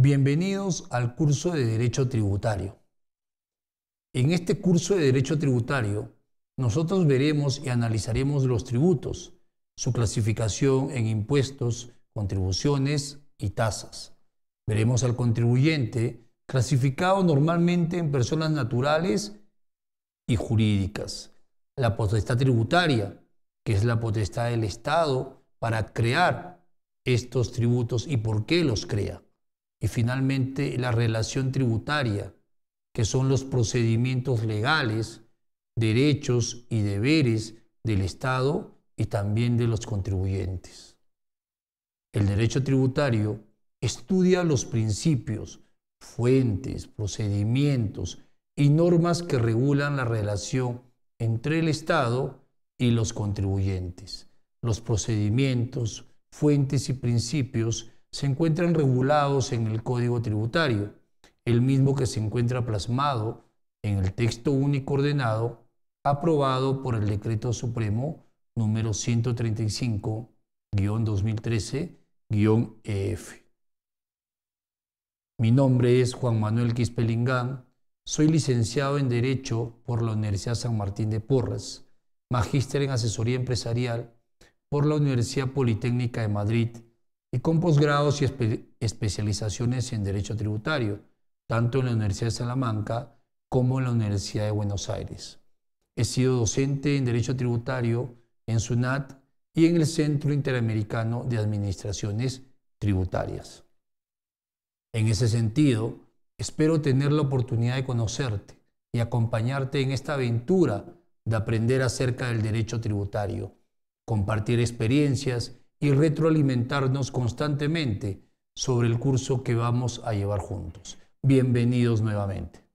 Bienvenidos al curso de Derecho Tributario. En este curso de Derecho Tributario, nosotros veremos y analizaremos los tributos, su clasificación en impuestos, contribuciones y tasas. Veremos al contribuyente clasificado normalmente en personas naturales y jurídicas. La potestad tributaria, que es la potestad del Estado para crear estos tributos y por qué los crea y finalmente la relación tributaria, que son los procedimientos legales, derechos y deberes del Estado y también de los contribuyentes. El derecho tributario estudia los principios, fuentes, procedimientos y normas que regulan la relación entre el Estado y los contribuyentes, los procedimientos, fuentes y principios se encuentran regulados en el Código Tributario, el mismo que se encuentra plasmado en el texto único ordenado aprobado por el Decreto Supremo número 135-2013-EF. Mi nombre es Juan Manuel Quispelingán, soy licenciado en Derecho por la Universidad San Martín de Porras, magíster en Asesoría Empresarial por la Universidad Politécnica de Madrid y con posgrados y especializaciones en Derecho Tributario, tanto en la Universidad de Salamanca como en la Universidad de Buenos Aires. He sido docente en Derecho Tributario en SUNAT y en el Centro Interamericano de Administraciones Tributarias. En ese sentido, espero tener la oportunidad de conocerte y acompañarte en esta aventura de aprender acerca del derecho tributario, compartir experiencias y retroalimentarnos constantemente sobre el curso que vamos a llevar juntos. Bienvenidos nuevamente.